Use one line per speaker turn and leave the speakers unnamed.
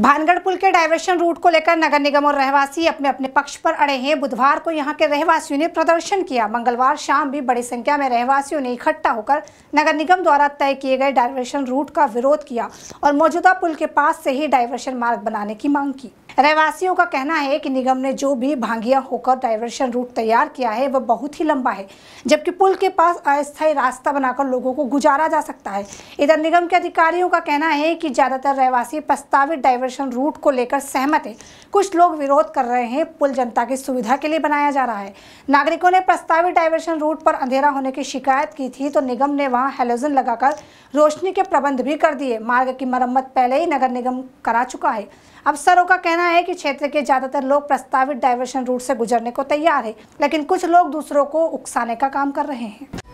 भानगढ़ पुल के diversion root को लेकर नगर निगम और रहवासी अपने अपने पक्ष पर अड़े हैं बुधवार को यहां के रहवासियों ने प्रदर्शन किया मंगलवार शाम भी बड़ी संख्या में रहवासियों ने इकट्ठा होकर नगर निगम द्वारा तय किए गए डायवर्शन रूट का विरोध किया और मौजूदा पुल के पास से ही डायवर्शन मार्ग बनाने की मांग की रहवासियों का कहना है कि निगम ने जो भी भांगिया होकर डायवर्शन रूट तैयार किया है वह बहुत ही लंबा है जबकि पुल के पास अस्थायी रास्ता बनाकर लोगों को गुजारा जा सकता है इधर निगम के अधिकारियों का कहना है कि ज्यादातर रहवासी प्रस्तावित डायवर्शन ऑपरेशन रूट को लेकर सहमत है कुछ लोग विरोध कर रहे हैं पुल जनता की सुविधा के लिए बनाया जा रहा है नागरिकों ने प्रस्तावित डायवर्शन रूट पर अंधेरा होने की शिकायत की थी तो निगम ने वहां हेलोजन लगाकर रोशनी के प्रबंध भी कर दिए मार्ग की मरम्मत पहले ही नगर निगम करा चुका है अफसरों का कहना है कि क्षेत्र के ज्यादातर लोग प्रस्तावित डायवर्शन रूट से गुजरने को तैयार है लेकिन कुछ लोग दूसरों को उकसाने का काम कर रहे हैं